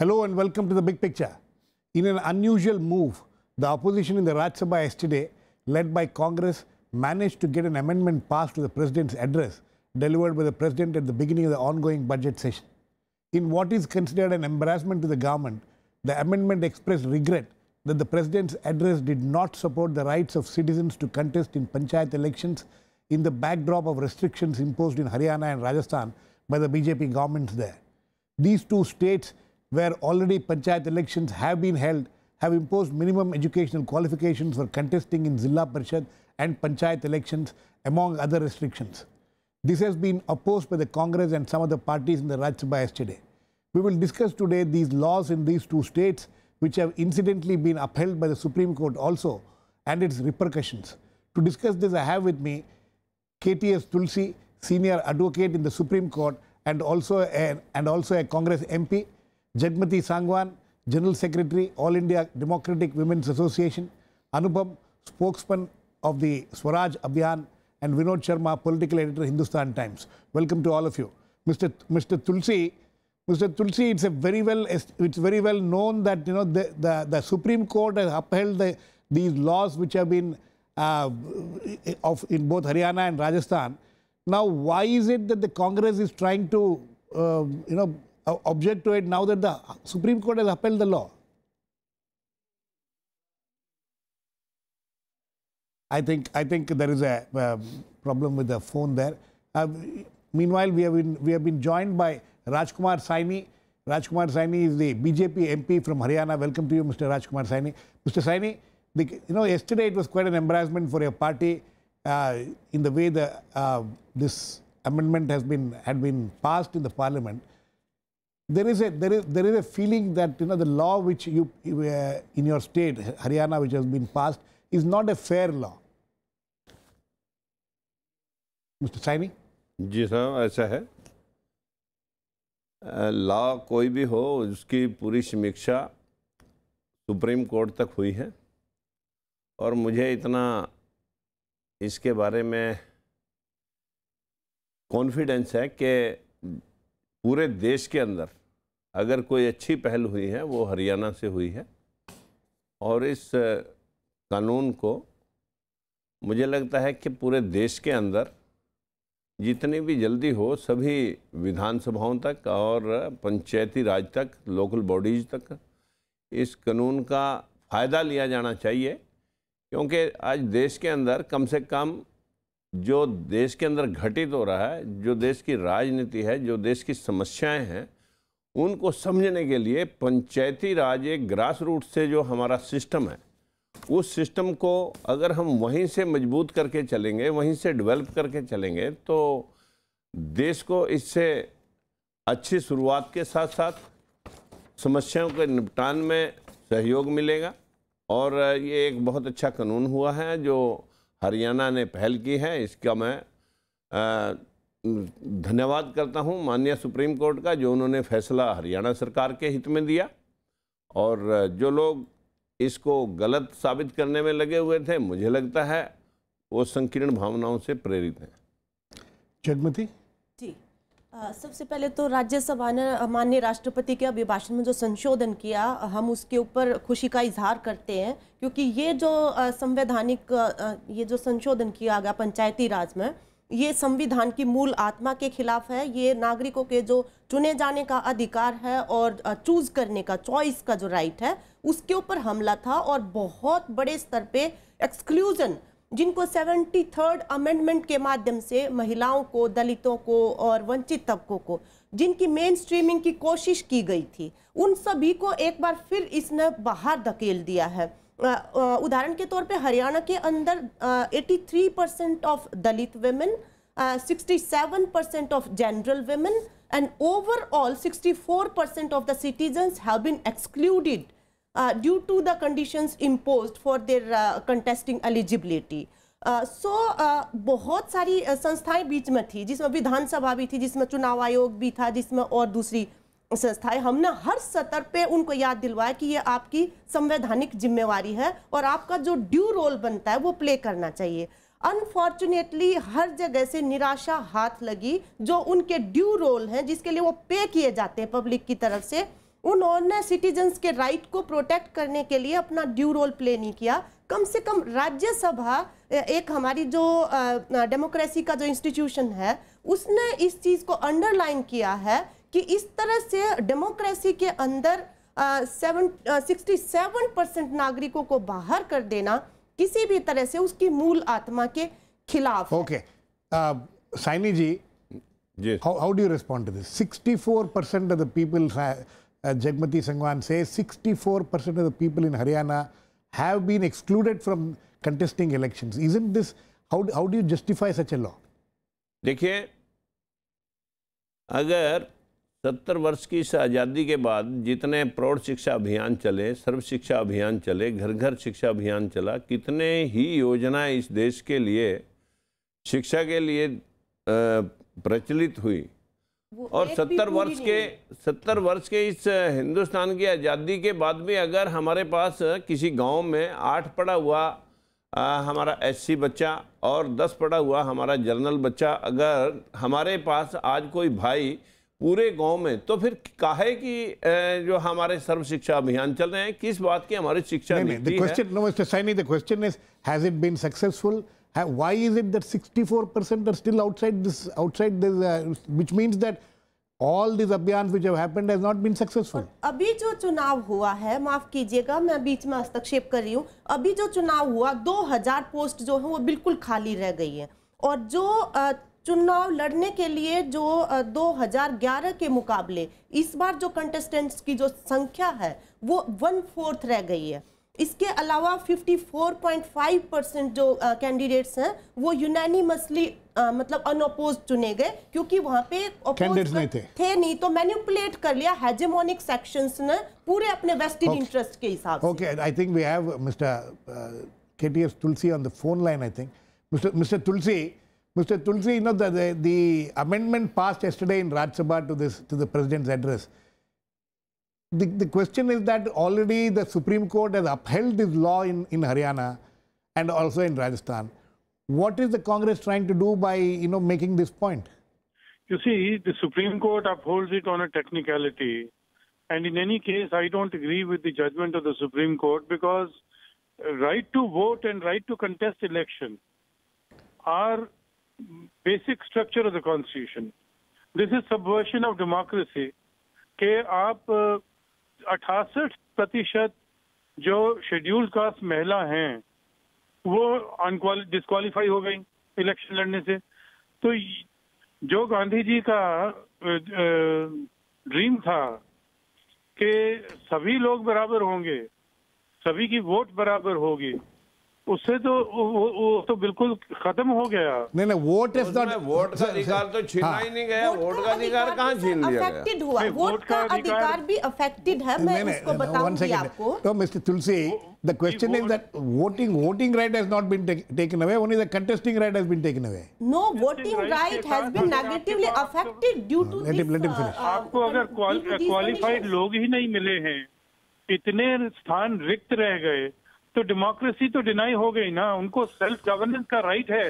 Hello and welcome to the big picture. In an unusual move, the opposition in the Raj Sabha yesterday, led by Congress, managed to get an amendment passed to the president's address delivered by the president at the beginning of the ongoing budget session. In what is considered an embarrassment to the government, the amendment expressed regret that the president's address did not support the rights of citizens to contest in panchayat elections in the backdrop of restrictions imposed in Haryana and Rajasthan by the BJP governments there. These two states where already panchayat elections have been held, have imposed minimum educational qualifications for contesting in Zilla Parishad and panchayat elections, among other restrictions. This has been opposed by the Congress and some other parties in the Rajya Sabha yesterday. We will discuss today these laws in these two states, which have incidentally been upheld by the Supreme Court also, and its repercussions. To discuss this, I have with me KTS Tulsi, senior advocate in the Supreme Court, and also a, and also a Congress MP. Jagmati Sangwan, General Secretary, All India Democratic Women's Association, Anupam, spokesman of the Swaraj Abhiyan, and Vinod Sharma, political editor, Hindustan Times. Welcome to all of you. Mr. Mr. Tulsi, Mr. Tulsi, it's a very well it's very well known that you know the, the, the Supreme Court has upheld the, these laws which have been uh, of in both Haryana and Rajasthan. Now, why is it that the Congress is trying to uh, you know uh, object to it now that the Supreme Court has upheld the law? I think I think there is a uh, problem with the phone there. Uh, meanwhile, we have been we have been joined by Rajkumar Saini. Rajkumar Saini is the BJP MP from Haryana. Welcome to you, Mr. Rajkumar Saini. Mr. Saini, the, you know yesterday it was quite an embarrassment for your party uh, in the way the uh, this amendment has been had been passed in the parliament. there is a there is there is a feeling that you know the law which you uh, in your state Haryana which has been passed is not a fair law. mr saini ji sir aisa hai law koi bhi ho uski puri samiksha supreme court tak hui hai aur mujhe itna iske bare mein confidence है कि पूरे देश के अंदर अगर कोई अच्छी पहल हुई है वो हरियाणा से हुई है और इस कानून को मुझे लगता है कि पूरे देश के अंदर जितनी भी जल्दी हो सभी विधानसभाओं तक और पंचायती राज तक लोकल बॉडीज़ तक इस कानून का फ़ायदा लिया जाना चाहिए क्योंकि आज देश के अंदर कम से कम जो देश के अंदर घटित हो रहा है जो देश की राजनीति है जो देश की समस्याएं हैं उनको समझने के लिए पंचायती राज एक ग्रास रूट से जो हमारा सिस्टम है उस सिस्टम को अगर हम वहीं से मजबूत करके चलेंगे वहीं से डेवलप करके चलेंगे तो देश को इससे अच्छी शुरुआत के साथ साथ समस्याओं के निपटान में सहयोग मिलेगा और ये एक बहुत अच्छा कानून हुआ है जो हरियाणा ने पहल की है इसका मैं धन्यवाद करता हूं माननीय सुप्रीम कोर्ट का जो उन्होंने फैसला हरियाणा सरकार के हित में दिया और जो लोग इसको गलत साबित करने में लगे हुए थे मुझे लगता है वो संकीर्ण भावनाओं से प्रेरित हैं जगमती जी सबसे पहले तो राज्यसभा ने माननीय राष्ट्रपति के अभिभाषण में जो संशोधन किया हम उसके ऊपर खुशी का इजहार करते हैं क्योंकि ये जो संवैधानिक ये जो संशोधन किया गया पंचायती राज में ये संविधान की मूल आत्मा के खिलाफ है ये नागरिकों के जो चुने जाने का अधिकार है और चूज करने का चॉइस का जो राइट है उसके ऊपर हमला था और बहुत बड़े स्तर पे एक्सक्लूजन जिनको सेवेंटी थर्ड अमेंडमेंट के माध्यम से महिलाओं को दलितों को और वंचित तबकों को जिनकी मेन स्ट्रीमिंग की कोशिश की गई थी उन सभी को एक बार फिर इसने बाहर धकेल दिया है उदाहरण के तौर पे हरियाणा के अंदर three percent of Dalit women seven percent of general women and overall four percent of the citizens have been excluded due to the conditions impose for their contesting eligibility so बहुत सारी संस्थाएं बीच में थी जिसमें विधानसभा भी थी जिसमें चुनाव आयोग भी था जिसमें और दूसरी uh, संस्थाएं हमने हर सतर पे उनको याद दिलवाया कि ये आपकी संवैधानिक जिम्मेवारी है और आपका जो ड्यू रोल बनता है वो प्ले करना चाहिए अनफॉर्चुनेटली हर जगह से निराशा हाथ लगी जो उनके ड्यू रोल हैं जिसके लिए वो पे किए जाते हैं पब्लिक की तरफ से उन्होंने सिटीजन्स के राइट को प्रोटेक्ट करने के लिए अपना ड्यू रोल प्ले नहीं किया कम से कम राज्यसभा एक हमारी जो डेमोक्रेसी का जो इंस्टीट्यूशन है उसने इस चीज़ को अंडरलाइन किया है कि इस तरह से डेमोक्रेसी के अंदर सेवन परसेंट नागरिकों को बाहर कर देना किसी भी तरह से उसकी मूल आत्मा के खिलाफ okay Saini ji how do respond to this four percent of the people Jagmati Sangwan से sixty four percent of the people in Haryana have been excluded from contesting election is in this how how do justify such a law देखिए अगर सत्तर वर्ष की इस आज़ादी के बाद जितने प्रौढ़ शिक्षा अभियान चले सर्व शिक्षा अभियान चले घर घर शिक्षा अभियान चला कितने ही योजनाएं इस देश के लिए शिक्षा के लिए प्रचलित हुई और सत्तर वर्ष के सत्तर वर्ष के इस हिंदुस्तान की आज़ादी के बाद भी अगर हमारे पास किसी गांव में आठ पड़ा हुआ आ, हमारा एससी बच्चा और दस पड़ा हुआ हमारा जर्नल बच्चा अगर हमारे पास आज कोई भाई पूरे गांव में तो फिर काहे कि जो हमारे सर्व शिक्षा अभियान चल रहे हैं किस बात की हमारी शिक्षा नहीं question has it been successful why is it that 64% are still outside this outside this uh, which means that all these abhiyans which have happened has not been successful अभी जो चुनाव हुआ है माफ कीजिएगा मैं बीच में हस्तक्षेप कर रही हूँ अभी जो चुनाव हुआ 2000 पोस्ट जो है वो बिल्कुल खाली रह गई है और जो चुनाव लड़ने के लिए जो 2011 के मुकाबले इस बार जो कंटेस्टेंट्स की जो संख्या है वो वन फोर्थ रह गई है इसके अलावा 54.5 परसेंट जो कैंडिडेट्स हैं वो यूनानिमसली मतलब अनोपोज चुने गए क्योंकि वहाँ पे कैंडिडेट्स नहीं थे थे नहीं तो मैनिपुलेट कर लिया हैजेमोनिक सेक्शंस ने पूरे अपने वेस्टेड इंटरेस्ट okay. के हिसाब से okay I think we have mister KTS Tulsi on the phone line I think mister mister Tulsi Mr. Tulsi, you know, the, the, the, amendment passed yesterday in Raj Sabha to, this, to the President's address. The, the question is that already the Supreme Court has upheld this law in, in Haryana and also in Rajasthan. What is the Congress trying to do by, you know, making this point? You see, the Supreme Court upholds it on a technicality. And in any case, I don't agree with the judgment of the Supreme Court because right to vote and right to contest election are basic structure of the constitution this is subversion of democracy के आप अठासठ प्रतिशत जो schedule caste महिला हैं वो disqualify हो गई election लड़ने से तो जो गांधी जी का ड्रीम था कि सभी लोग बराबर होंगे सभी की वोट बराबर होगी उससे तो वो, वो तो बिल्कुल खत्म हो गया नहीं नहीं वोट इज नॉट वोट का अधिकार तो छीना ही नहीं गया वोट का अधिकार कहाँ छीन लिया अफेक्टेड हुआ वोट का अधिकार भी अफेक्टेड है मैं इसको बताऊंगी आपको तो mister Tulsi the question is that voting voting right has not been take, taken away only the contesting right has been taken away no voting right has been negatively affected due to let him let him finish आपको अगर qualified लोग ही नहीं मिले हैं इतने स्थान रिक्त रह गए तो डेमोक्रेसी तो डिनाई हो गई ना उनको सेल्फ गवर्नेंस का राइट है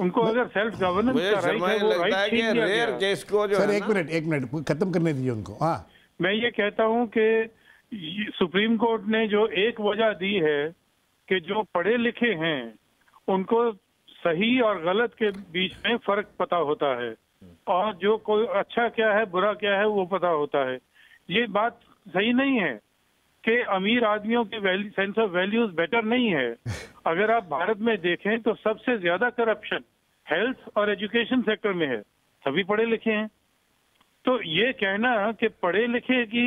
उनको अगर सेल्फ गवर्नेंस का राइट है वो राइट छीन लिया सर एक मिनट एक मिनट खत्म करने दीजिए उनको हाँ मैं ये कहता हूँ कि सुप्रीम कोर्ट ने जो एक वजह दी है कि जो पढ़े लिखे हैं उनको सही और गलत के बीच में फर्क पता होता है और जो कोई अच्छा क्या है बुरा क्या है वो पता होता है ये बात सही नहीं है कि अमीर आदमियों की सेंस ऑफ वैल्यूज बेटर नहीं है अगर आप भारत में देखें तो सबसे ज्यादा करप्शन हेल्थ और एजुकेशन सेक्टर में है सभी पढ़े लिखे हैं तो ये कहना कि पढ़े लिखे की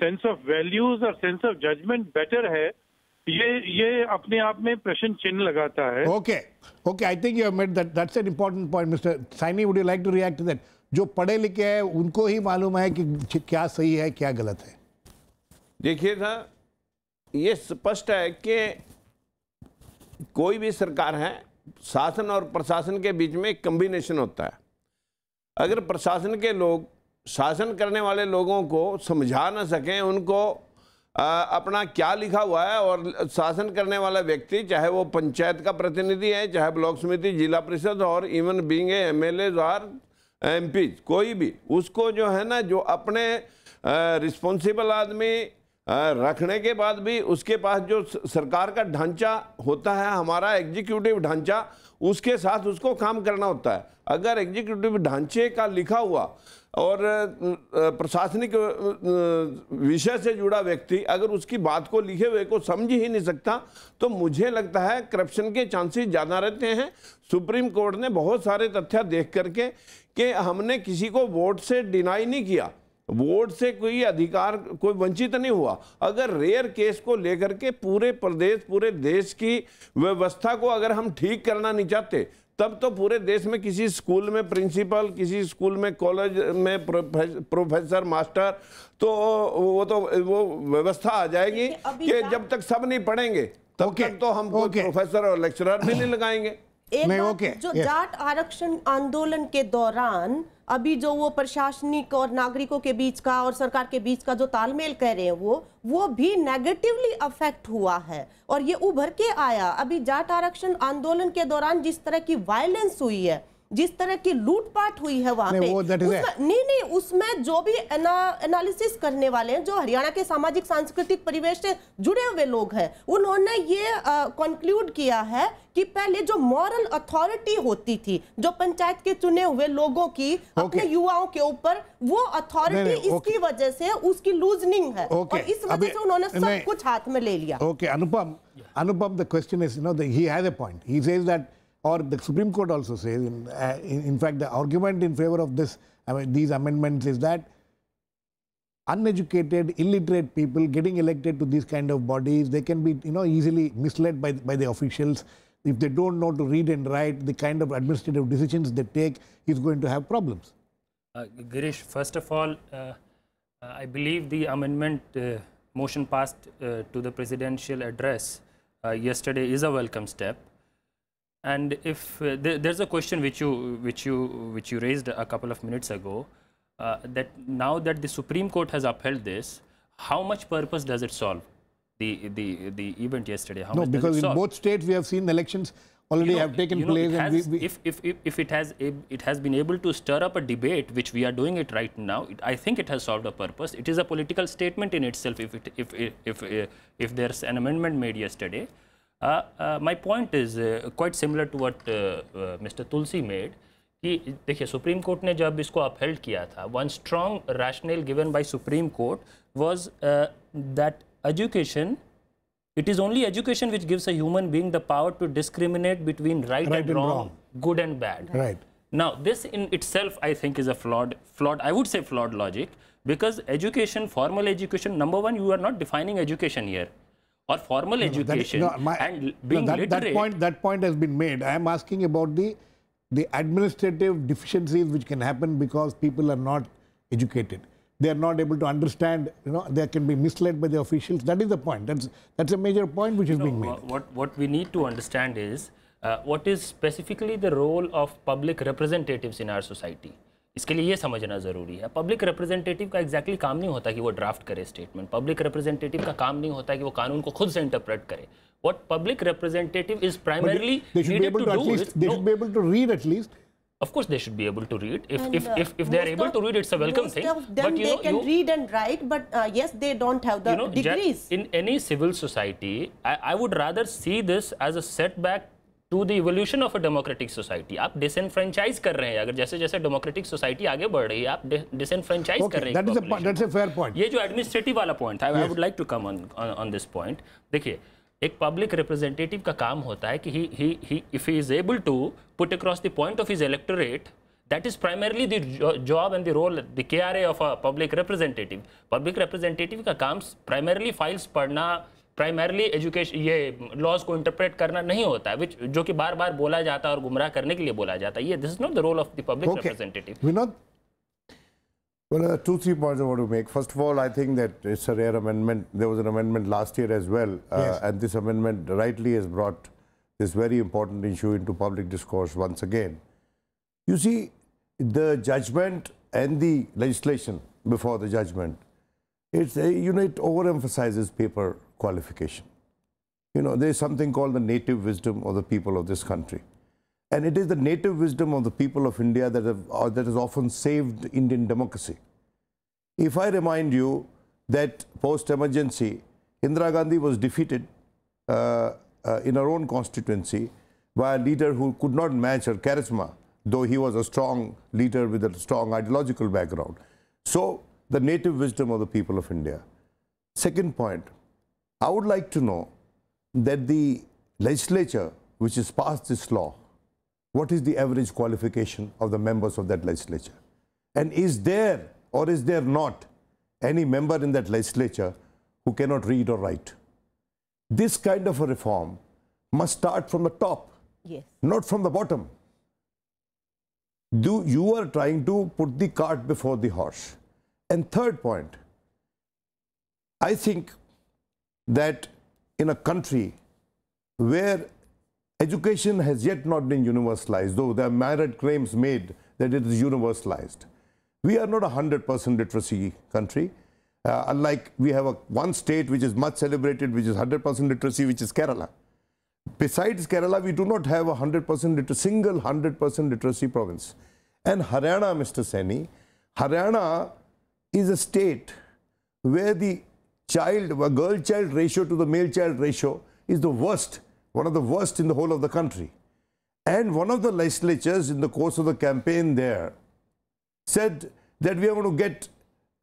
सेंस ऑफ वैल्यूज और सेंस ऑफ जजमेंट बेटर है ये ये अपने आप में प्रश्न चिन्ह लगाता है okay okay I think you have made that that's an important point mister Saini would you like to react to that जो पढ़े लिखे हैं उनको ही मालूम है कि क्या सही है क्या गलत है देखिए था ये स्पष्ट है कि कोई भी सरकार है शासन और प्रशासन के बीच में कम्बिनेशन होता है अगर प्रशासन के लोग शासन करने वाले लोगों को समझा ना सकें उनको आ, अपना क्या लिखा हुआ है और शासन करने वाला व्यक्ति चाहे वो पंचायत का प्रतिनिधि है चाहे ब्लॉक समिति जिला परिषद और इवन बींग एम एल और एम कोई भी उसको जो है ना जो अपने रिस्पॉन्सिबल आदमी रखने के बाद भी उसके पास जो सरकार का ढांचा होता है हमारा एग्जीक्यूटिव ढांचा उसके साथ उसको काम करना होता है अगर एग्जीक्यूटिव ढांचे का लिखा हुआ और प्रशासनिक विषय से जुड़ा व्यक्ति अगर उसकी बात को लिखे हुए को समझ ही नहीं सकता तो मुझे लगता है करप्शन के चांसेस ज़्यादा रहते हैं सुप्रीम कोर्ट ने बहुत सारे तथ्य देख करके कि हमने किसी को वोट से डिनाई नहीं किया वोट से कोई अधिकार कोई वंचित नहीं हुआ अगर रेयर केस को लेकर के पूरे प्रदेश पूरे देश की व्यवस्था को अगर हम ठीक करना नहीं चाहते तब तो पूरे देश में किसी स्कूल में प्रिंसिपल किसी स्कूल में कॉलेज में प्रोफेसर मास्टर तो वो तो वो व्यवस्था आ जाएगी कि जब तक सब नहीं पढ़ेंगे तब तक तो हम प्रोफेसर और लेक्चरर भी नहीं लगाएंगे एक नहीं, okay, जो yes. जाट आरक्षण आंदोलन के दौरान अभी जो वो प्रशासनिक और नागरिकों के बीच का और सरकार के बीच का जो तालमेल कह रहे हैं वो वो भी नेगेटिवली अफेक्ट हुआ है और ये उभर के आया अभी जाट आरक्षण आंदोलन के दौरान जिस तरह की वायलेंस हुई है जिस तरह की लूटपाट हुई है वहां पे नहीं नहीं उसमें जो भी एनालिसिस करने वाले हैं जो हरियाणा के सामाजिक सांस्कृतिक परिवेश से जुड़े हुए लोग हैं उन्होंने ये कंक्लूड किया है कि पहले जो मॉरल अथॉरिटी होती थी जो पंचायत के चुने हुए लोगों की okay. अपने युवाओं के ऊपर वो अथॉरिटी इसकी okay. वजह से उसकी लूजनिंग है okay. और इस वजह से उन्होंने सब कुछ हाथ में ले लिया okay Anupam Anupam the question is no he has a point he says that or the Supreme Court also says, in, uh, in, in, fact, the argument in favor of this, I mean, these amendments is that uneducated, illiterate people getting elected to these kind of bodies, they can be, you know, easily misled by, by the officials. If they don't know to read and write, the kind of administrative decisions they take is going to have problems. Uh, Girish, first of all, uh, uh I believe the amendment uh, motion passed uh, to the presidential address uh, yesterday is a welcome step. And if uh, there's a question which you which you which you raised a couple of minutes ago, uh, that now that the Supreme Court has upheld this, how much purpose does it solve? The the the event yesterday. How no, because in solve? both states we have seen elections already you know, have taken you know, place. Has, we, we if, if, if, if it has it has been able to stir up a debate, which we are doing it right now, it, I think it has solved a purpose. It is a political statement in itself. If it, if if if, if, if there's an amendment made yesterday, uh, uh, my point is uh, quite similar to what Mr. Tulsi made. कि Supreme Court court upheld जब One strong rationale given by Supreme Court was that education—it It is only education which gives a human being the power to discriminate between right, and, wrong, and, wrong, good and bad. Right. Now, this in itself, I think, is a flawed, flawed. I would say flawed logic because education, formal education, number one, you are not defining education here or formal no, education no, that, no, my, and being that, literate. That point, that point has been made. I am asking about the, the administrative deficiencies which can happen because people are not educated. They are not able to understand, you know, they can be misled by the officials. That is the point. That's, that's a major point which is being made. What, what we need to understand is uh, what is specifically the role of public representatives in our society. इसके लिए ये समझना ज़रूरी है public representative का exactly exactly काम नहीं होता कि वो ड्राफ्ट करे स्टेटमेंट पब्लिक रिप्रेजेंटेटिव का काम नहीं होता कि वो कानून को खुद से इंटरप्रेट करे what public representative is primarily Of course, they should be able to read. If and, if, if, if they are able of, to read, it's a welcome thing. Of them, but you they know, can you, read and write, but uh, yes, they don't have the you know, degrees. In any civil society, I, I would rather see this as a setback to the evolution of a democratic society आप disenfranchise कर रहे हैं अगर जैसे जैसे democratic society आगे बढ़ रही है आप डिसनफ्रेंचाइज okay, कर रहे हैं ये जो एडमिनिस्ट्रेटिव वाला पॉइंट था I would like to come on this point देखिए एक पब्लिक रिप्रेजेंटेटिव का काम होता है कि he he he if he is able to put across the point of his electorate that is primarily the job and the role the kra of a public representative public representative का काम primarily files पढ़ना primarily education ये laws को interpret करना नहीं होता है जो कि बार बार बोला जाता है और गुमराह करने के लिए बोला जाता है ये this is not the role of the public representative Vinod Well, uh, two, three points I want to make. First of all, I think that it's a rare amendment. There was an amendment last year as well. Uh, yes. And this amendment rightly has brought this very important issue into public discourse once again. You see, the judgment and the legislation before the judgment, it's, uh, you know, it overemphasizes paper qualification. You know, there is something called the native wisdom of the people of this country. And it is the native wisdom of the people of India that, have, uh, that has often saved Indian democracy. If I remind you that post emergency, Indira Gandhi was defeated uh, uh, in her own constituency by a leader who could not match her charisma, though he was a strong leader with a strong ideological background. So, the native wisdom of the people of India. Second point, I would like to know that the legislature which has passed this law, what is the average qualification of the members of that legislature? And is there or is there not any member in that legislature who cannot read or write? This kind of a reform must start from the top, yes. not from the bottom. Do, you are trying to put the cart before the horse. And third point, I think that in a country where education has yet not been universalized, though there are myriad claims made that it is universalized, we are not a 100% literacy country. Uh, unlike we have a, one state which is much celebrated, which is 100% literacy, which is Kerala. Besides Kerala, we do not have a 100% literacy, single 100% literacy province. And Haryana, Mr. Seni, Haryana is a state where the child girl child ratio to the male child ratio is the worst, one of the worst in the whole of the country. And one of the legislatures in the course of the campaign there said that we are going to get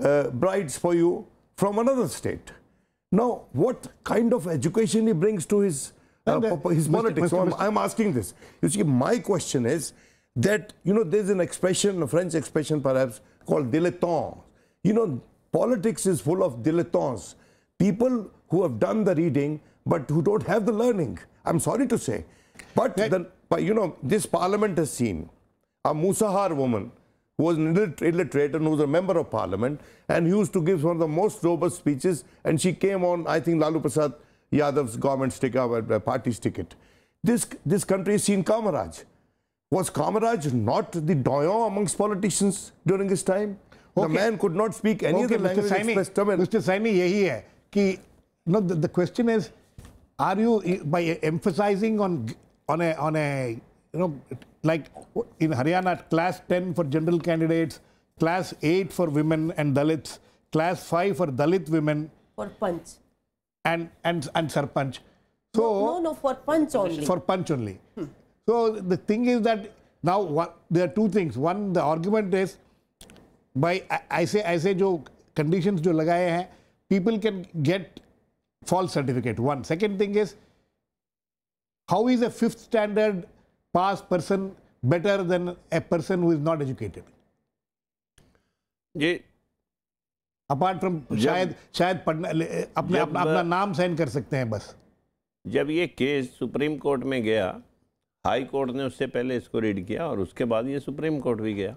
uh, brides for you from another state. Now, what kind of education he brings to his, uh, uh his Mr. politics? Mr. So I'm, I'm asking this. You see, my question is that, you know, there's an expression, a French expression perhaps, called dilettante. You know, Politics is full of dilettantes, people who have done the reading but who don't have the learning. I'm sorry to say. But, the, but you know, this parliament has seen a Musahar woman who was an illiterate and who was a member of parliament and used to give one of the most robust speeches and she came on, I think, Lalu Prasad Yadav's government's ticket, uh, uh, party's ticket. This, this country has seen Kamaraj. Was Kamaraj not the doyen amongst politicians during his time? Okay. The man could not speak any okay, Mr. Saini, Mr. Saini, यही है कि no, the, the question is, are you by emphasizing on on a on a you know like in Haryana class 10 for general candidates, class 8 for women and Dalits, class 5 for Dalit women. For Punch. And and and Sarpanch. So no, no, no for Punch only. For Punch only. Hmm. So the thing is that now what, there are two things. One, the argument is by ऐसे ऐसे जो condition जो लगाए हैं people can get false certificate one second thing is how is a fifth standard pass person better than a person who is not educated ये apart from शायद शायद पढ़ना अपने अपना, अपना नाम साइन कर सकते हैं बस जब ये केस सुप्रीम कोर्ट में गया हाई कोर्ट ने उससे पहले इसको रीड किया और उसके बाद ये सुप्रीम कोर्ट भी गया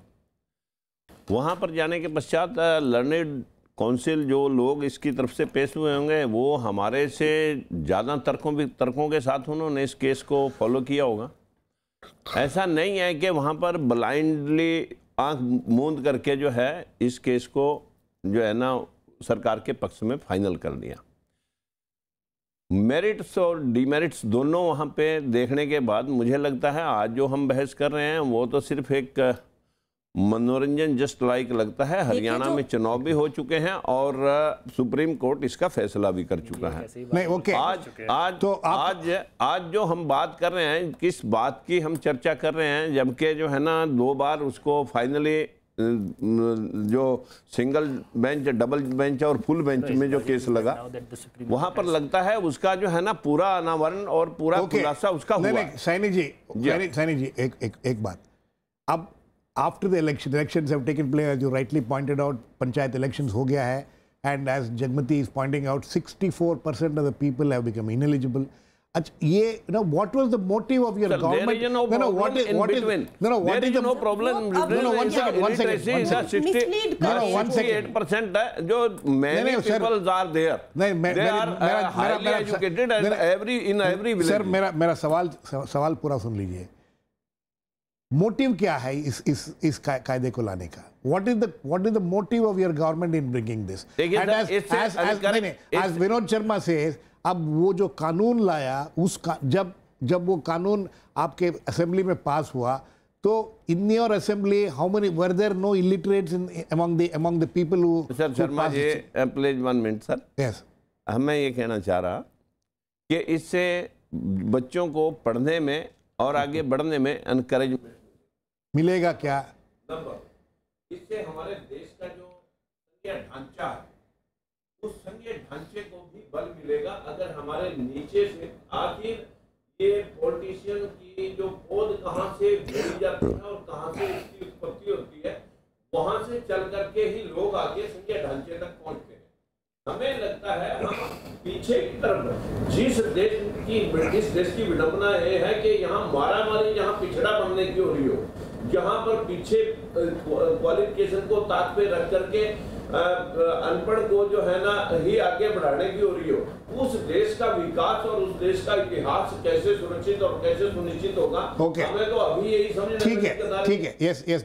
वहाँ पर जाने के पश्चात लर्नेड काउंसिल जो लोग इसकी तरफ से पेश हुए होंगे वो हमारे से ज़्यादा तर्कों भी तर्कों के साथ उन्होंने इस केस को फॉलो किया होगा ऐसा नहीं है कि वहाँ पर ब्लाइंडली आंख मूंद करके जो है इस केस को जो है ना सरकार के पक्ष में फाइनल कर दिया मेरिट्स और डीमेरिट्स दोनों वहाँ पे देखने के बाद मुझे लगता है आज जो हम बहस कर रहे हैं वो तो सिर्फ एक मनोरंजन जस्ट लाइक लगता है हरियाणा में चुनाव भी हो चुके हैं और सुप्रीम कोर्ट इसका फैसला भी कर चुका है नहीं ओके आज आज तो आप... आज आज जो हम बात कर रहे हैं किस बात की हम चर्चा कर रहे हैं जबकि जो है ना दो बार उसको फाइनली जो सिंगल बेंच डबल बेंच और फुल बेंच तो में जो केस लगा वहां पर लगता है उसका जो है ना पूरा अनावरण और पूरा खुलासा उसका हुआ सैनी जी सैनी जी एक बात अब after the election, elections have taken place, as you rightly pointed out, panchayat elections ho gaya hai, and as Jagmati is pointing out, 64% of the people have become ineligible. Achha, ye, you what was the motive of your Sir, government? There is no problem no, no, what is, in what between. Is, no, no, what there is, is the, no problem. No, no, one second, one second. One second. 60, no, no, one second. 68% है जो many no, no, people sir, are there. No, me, they are मेरा, uh, highly मेरा, educated and every in every village. Sir, मेरा question, सवाल सवाल पूरा सुन लीजिए. Motive क्या है इस इस इस कायदे को लाने का what is the what is the motive of your government in bringing this as Vinod Sharma से अब वो जो कानून लाया उस का, जब जब वो कानून आपके असेंबली में पास हुआ तो in your assembly how many were there no illiterates in among the among the people who sir Sharma ji please one minute sir yes हमें ये कहना चाह रहा कि इससे बच्चों को पढ़ने में और आगे बढ़ने में इनक्रेजमेंट मिलेगा क्या इससे हमारे देश का जो ढांचा है उस संघीय ढांचे को भी बल मिलेगा अगर हमारे नीचे से आखिर ये पॉलिटिशियन की जो पौध कहाँ से भेजी जाती है और कहाँ से इसकी उत्पत्ति होती है वहां से चल करके ही लोग आगे संघीय ढांचे तक पहुंचते हैं हमें लगता है हम पीछे की तरफ जिस देश की जिस देश की विडंबना ये है कि यहाँ मारा मारी यहाँ पिछड़ा बनने की हो रही हो यहाँ पर पीछे क्वालिफिकेशन को ताक पे रख करके अनपढ़ को जो है ना ही आगे बढ़ाने की हो रही हो उस देश का विकास और उस देश का इतिहास कैसे सुरक्षित और कैसे सुनिश्चित होगा okay. हमें तो अभी यही समझ ठीक है ठीक है यस यस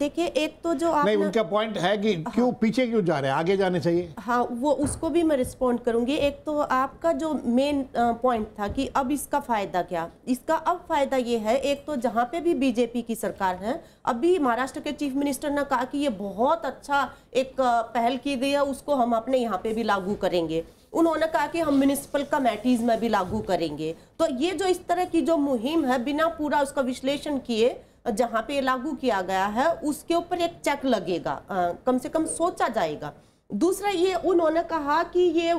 देखिए एक तो जो आप नहीं उनका पॉइंट है कि हाँ, क्यों पीछे क्यों जा रहे हैं आगे जाने चाहिए हाँ वो उसको भी मैं रिस्पॉन्ड करूंगी एक तो आपका जो मेन पॉइंट था कि अब इसका फायदा क्या इसका अब फायदा ये है एक तो जहाँ पे भी बीजेपी की सरकार है अभी महाराष्ट्र के चीफ मिनिस्टर ने कहा कि ये बहुत अच्छा एक पहल की गई है उसको हम अपने यहाँ पे भी लागू करेंगे उन्होंने कहा कि हम म्यूनिसिपल कमेटीज में भी लागू करेंगे तो ये जो इस तरह की जो मुहिम है बिना पूरा उसका विश्लेषण किए जहाँ पे लागू किया गया है उसके ऊपर एक चेक लगेगा आ, कम से कम सोचा जाएगा दूसरा ये उन्होंने कहा कि ये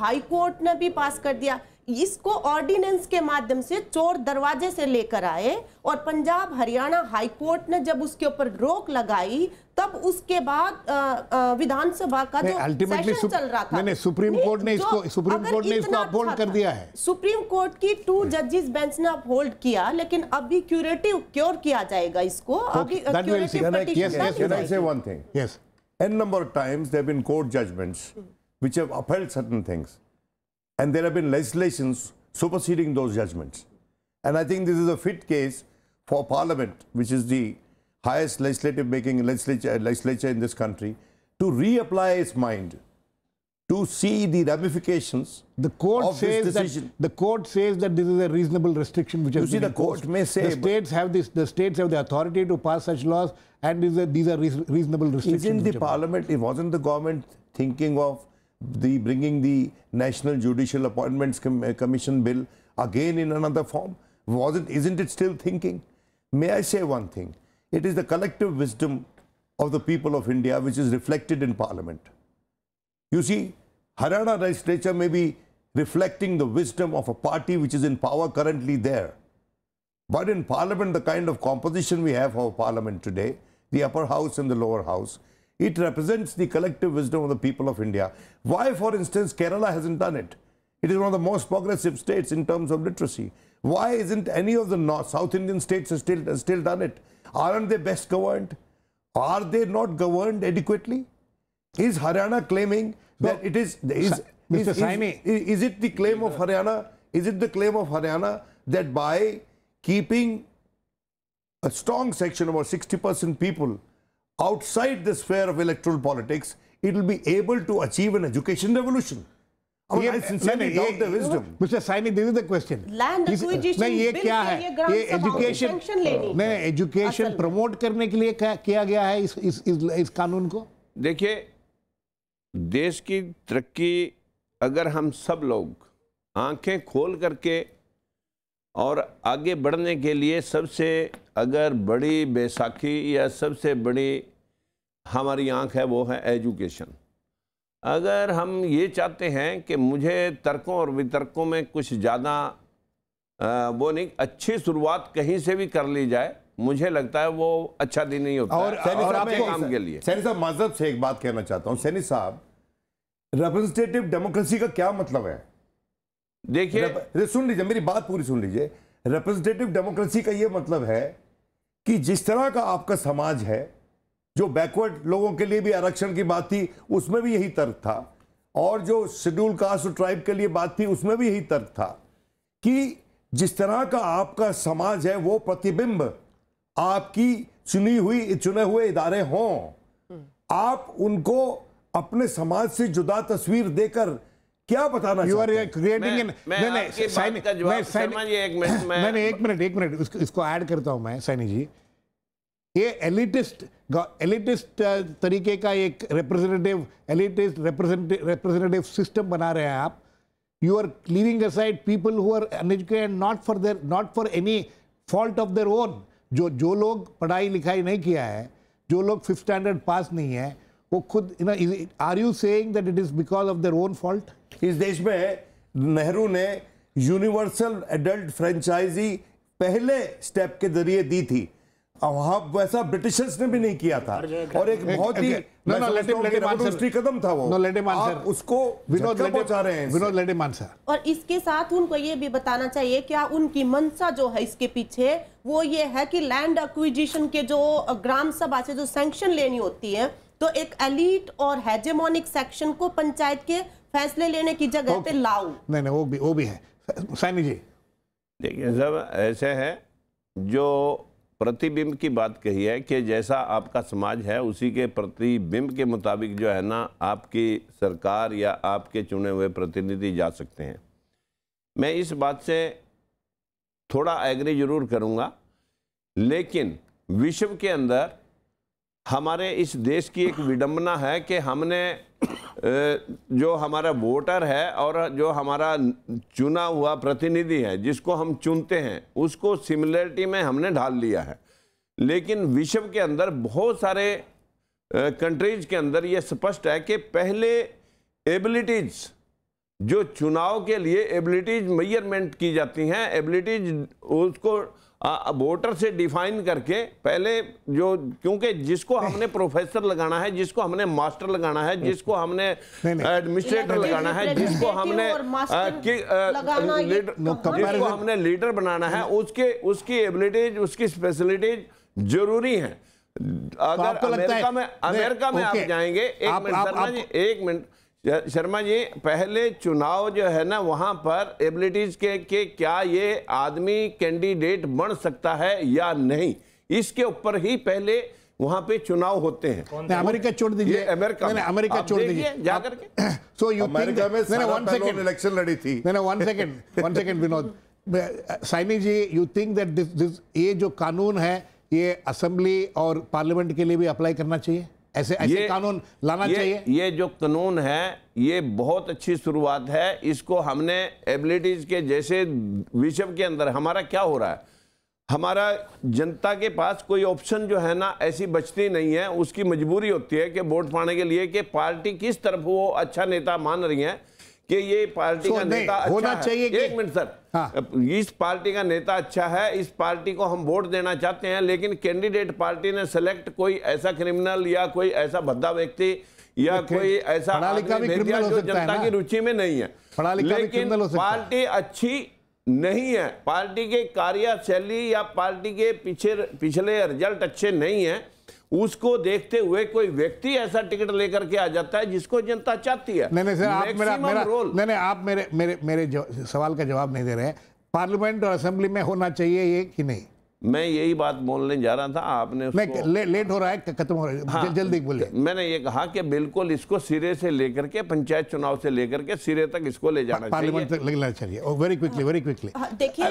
हाईकोर्ट ने भी पास कर दिया इसको ऑर्डिनेंस के माध्यम से चोर दरवाजे से लेकर आए और पंजाब हरियाणा हाईकोर्ट ने जब उसके ऊपर रोक लगाई तब उसके बाद विधानसभा का जो अल्टीमेटली चल रहा था नहीं, सुप्रीम कोर्ट ने इसको सुप्रीम कोर्ट ने इसको अपहोल्ड कर दिया है सुप्रीम कोर्ट की टू जजेस बेंच ने अपहोल्ड किया लेकिन अभी क्यूरेटिव क्योर किया जाएगा इसको अभी an number of times there been court judgements which have upheld certain things and there have been legislations superseding those judgments. And I think this is a fit case for Parliament, which is the highest legislative making legislature, uh, legislature in this country, to reapply its mind to see the ramifications the court says That, the court says that this is a reasonable restriction which you has see, been the imposed. court may say the states have this. The states have the authority to pass such laws, and these are, these are reasonable restrictions. Isn't the parliament? It wasn't the government thinking of the bringing the National Judicial Appointments Com uh, Commission bill again in another form? Was it, isn't it still thinking? May I say one thing? It is the collective wisdom of the people of India which is reflected in parliament. You see, Haryana legislature may be reflecting the wisdom of a party which is in power currently there. But in parliament, the kind of composition we have of parliament today, the upper house and the lower house, it represents the collective wisdom of the people of India. Why, for instance, Kerala hasn't done it? It is one of the most progressive states in terms of literacy. Why isn't any of the North, South Indian states has still, has still done it? Aren't they best governed? Are they not governed adequately? Is Haryana claiming so, that it is... is Mr. Is, Saimi. Is, is it the claim of Haryana? Is it the claim of Haryana that by keeping a strong section, about 60% people, outside the sphere of electoral politics, it will be able to achieve an education revolution. ये sincerely the wisdom mister Saini this is the question land acquisition नहीं ये क्या है ये education लेनी नहीं education promote करने के लिए क्या किया गया है इस इस इस, इस कानून को देखिए देश की तरक्की अगर हम सब लोग आंखें खोल करके और आगे बढ़ने के लिए सबसे अगर बड़ी बैसाखी या सबसे बड़ी हमारी आंख है वो है एजुकेशन अगर हम ये चाहते हैं कि मुझे तर्कों और वितर्कों में कुछ ज़्यादा वो नहीं अच्छी शुरुआत कहीं से भी कर ली जाए मुझे लगता है वो अच्छा दिन नहीं होता और, है। और आपके काम के लिए सैनी साहब मजहब से एक बात कहना चाहता हूँ सैनी साहब रिप्रेजेंटेटिव डेमोक्रेसी का क्या मतलब है देखिए सुन लीजिए मेरी बात पूरी सुन लीजिए रिप्रेजेंटेटिव डेमोक्रेसी का ये मतलब है कि जिस तरह का आपका समाज है जो बैकवर्ड लोगों के लिए भी आरक्षण की बात थी उसमें भी यही तर्क था और जो शेड्यूल कास्ट और ट्राइब के लिए बात थी उसमें भी यही तर्क था कि जिस तरह का आपका समाज है वो प्रतिबिंब आपकी चुनी हुई चुने हुए इदारे हों हम्म। आप उनको अपने समाज से जुदा तस्वीर देकर क्या बताना यू आर क्रिएटिंग इन मैंने एक मिनट एक मिनट इसको ऐड करता हूं मैं सैनी जी ये एलिटिस्ट एलिटिस्ट तरीके का एक रिप्रेजेंटेटिव एलिटिस्ट रिप्रेजेंटेटिव सिस्टम बना रहे हैं आप you are leaving aside people who are uneducated not for their not for any fault of their own जो जो लोग पढ़ाई लिखाई नहीं किया है जो लोग फिफ्थ स्टैंडर्ड पास नहीं है वो खुद you know are you saying that it is because of their own fault इस देश में नेहरू ने यूनिवर्सल एडल्ट फ्रेंचाइजी पहले स्टेप के जरिए दी थी वहां वैसा ब्रिटिशर्स ने भी नहीं किया था और एक बहुत ही कदम था वो आप उसको विनोद पहुंचा रहे हैं विनोद लेडे और इसके साथ उनको ये भी बताना चाहिए क्या उनकी मंशा जो है इसके पीछे वो ये है कि लैंड एक्विजिशन के जो ग्राम सभा से जो सेंक्शन लेनी होती है तो एक एलिट और सेक्शन को पंचायत के फैसले लेने की जगह पे लाओ नहीं नहीं वो भी वो भी है सैनी जी देखिए सब ऐसे है जो प्रतिबिंब की बात कही है कि जैसा आपका समाज है उसी के प्रतिबिंब के मुताबिक जो है ना आपकी सरकार या आपके चुने हुए प्रतिनिधि जा सकते हैं मैं इस बात से थोड़ा एग्री जरूर करूँगा लेकिन विश्व के अंदर हमारे इस देश की एक विडंबना है कि हमने जो हमारा वोटर है और जो हमारा चुना हुआ प्रतिनिधि है जिसको हम चुनते हैं उसको सिमिलरिटी में हमने ढाल लिया है लेकिन विश्व के अंदर बहुत सारे कंट्रीज के अंदर ये स्पष्ट है कि पहले एबिलिटीज़ जो चुनाव के लिए एबिलिटीज मेजरमेंट की जाती हैं एबिलिटीज उसको वोटर से डिफाइन करके पहले जो क्योंकि जिसको हमने प्रोफेसर लगाना है जिसको हमने मास्टर लगाना है जिसको हमने एडमिनिस्ट्रेटर लगाना है जिसको हमने तो जिसको हमने लीडर बनाना है उसके उसकी एबिलिटीज उसकी स्पेशलिटीज जरूरी तो है अगर अमेरिका में अमेरिका में आप जाएंगे एक मिनट एक मिनट शर्मा जी पहले चुनाव जो है ना वहां पर एबिलिटीज के, के क्या ये आदमी कैंडिडेट बन सकता है या नहीं इसके ऊपर ही पहले वहां पे चुनाव होते हैं अमेरिका छोड़ दीजिए अमेरिका मैंने अमेरिका छोड़ दीजिए जाकर के सो यू अमेरिका मैंने वन सेकंड इलेक्शन लड़ी थी मैंने one second one second Vinod Saini ji you think that this ये जो कानून है ये असेंबली और पार्लियामेंट के लिए भी अप्लाई करना चाहिए ऐसे ऐसे ये, कानून लाना ये, चाहिए ये जो कानून है ये बहुत अच्छी शुरुआत है इसको हमने एबिलिटीज के जैसे विश्व के अंदर हमारा क्या हो रहा है हमारा जनता के पास कोई ऑप्शन जो है ना ऐसी बचती नहीं है उसकी मजबूरी होती है कि वोट पाने के लिए कि पार्टी किस तरफ वो अच्छा नेता मान रही है कि ये पार्टी का नेता अच्छा चाहिए एक मिनट सर हाँ। इस पार्टी का नेता अच्छा है इस पार्टी को हम वोट देना चाहते हैं लेकिन कैंडिडेट पार्टी ने सेलेक्ट कोई ऐसा क्रिमिनल या कोई ऐसा भद्दा व्यक्ति या कोई ऐसा जो जनता की रुचि में नहीं है लेकिन पार्टी अच्छी नहीं है पार्टी के कार्यशैली या पार्टी के पीछे पिछले रिजल्ट अच्छे नहीं है उसको देखते हुए कोई व्यक्ति ऐसा टिकट लेकर के आ जाता है जिसको जनता चाहती है नहीं नहीं सर आप मेरा मेरा रोल नहीं नहीं आप मेरे मेरे मेरे सवाल का जवाब नहीं दे रहे हैं पार्लियामेंट और असेंबली में होना चाहिए ये कि नहीं मैं यही बात बोलने जा रहा था आपने मैं ले, लेट हो रहा है खत्म हो रहा है हाँ, जल्दी बोलिए मैंने ये कहा कि बिल्कुल इसको सिरे से लेकर के पंचायत चुनाव से लेकर के सिरे तक इसको ले जाना पार्लियामेंट तक लेना चाहिए और वेरी क्विकली वेरी क्विकली देखिए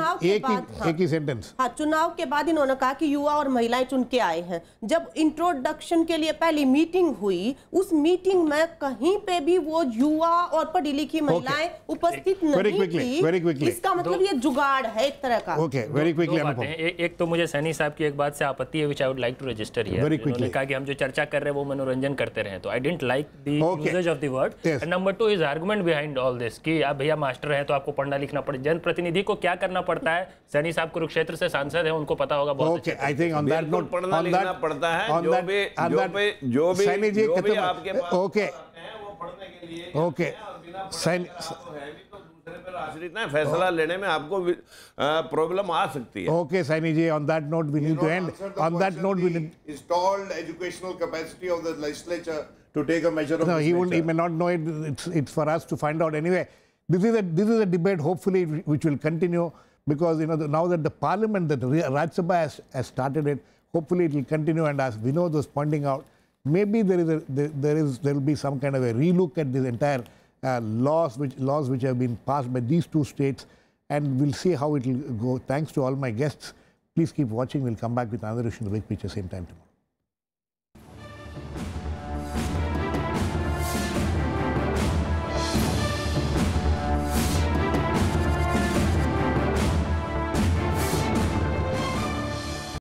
हाँ, एक ही सेंटेंस हाँ।, हाँ चुनाव के बाद इन्होंने कहा कि युवा और महिलाएं चुन के आए हैं जब इंट्रोडक्शन के लिए पहली मीटिंग हुई उस मीटिंग में कहीं पे भी वो युवा और पढ़ी लिखी महिलाएं उपस्थित नहीं थी इसका मतलब ये जुगाड़ है एक तरह का है वेरी क्विकली एक तो मुझे सैनी साहब की एक बात से आपत्ति है which I would like to register here very quickly कहा कि हम जो चर्चा कर रहे हैं वो मनोरंजन करते रहे तो I didn't like the usage of the word and number 2 is argument behind all this कि आप भैया मास्टर हैं तो आपको पढ़ना लिखना पड़े जन प्रतिनिधि को क्या करना पड़ता है सैनी साहब कुरुक्षेत्र से सांसद हैं उनको पता होगा बहुत okay I think on that note पढ़ना लिखना पड़ता है जो भी जो भी जो भी Saini ji okay okay Saini Okay, इतना फैसला लेने में आपको प्रॉब्लम आ सकती है okay Saini ji on that note we need to end on that to take a measure no, he, will he may not know it. It's, for us to find out anyway. This is a this is a debate, hopefully, which will continue because you know now that the parliament, that the Raj Sabha has, started it, hopefully it will continue. And as we know, those pointing out, maybe there is a there is there will be some kind of a relook at this entire uh, laws which laws which have been passed by these two states, and we'll see how it will go. Thanks to all my guests. Please keep watching. We'll come back with another issue in the big picture same time tomorrow.